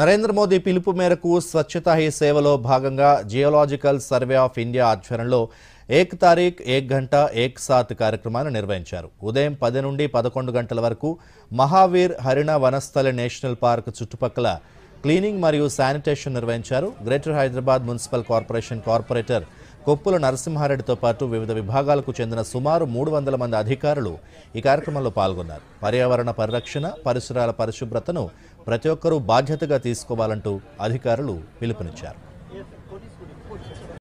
నరేంద్ర మోదీ పిలుపు మేరకు స్వచ్ఛతా హీ సేవలో భాగంగా జియోలాజికల్ సర్వే ఆఫ్ ఇండియా ఆధ్వర్యంలో ఏక్ తారీఖ్ ఏక్ గంట ఏక్ సాత్ కార్యక్రమాన్ని నిర్వహించారు ఉదయం పది నుండి పదకొండు గంటల వరకు మహావీర్ హరిణ వనస్థలి నేషనల్ పార్క్ చుట్టుపక్కల క్లీనింగ్ మరియు శానిటేషన్ నిర్వహించారు greater Hyderabad municipal corporation corporator Koppula నరసింహారెడ్డితో పాటు వివిధ విభాగాలకు చెందిన సుమారు మూడు వందల మంది అధికారులు ఈ కార్యక్రమంలో పాల్గొన్నారు పర్యావరణ పరిరక్షణ పరిసరాల పరిశుభ్రతను ప్రతి ఒక్కరూ బాధ్యతగా తీసుకోవాలంటూ అధికారులు పిలుపునిచ్చారు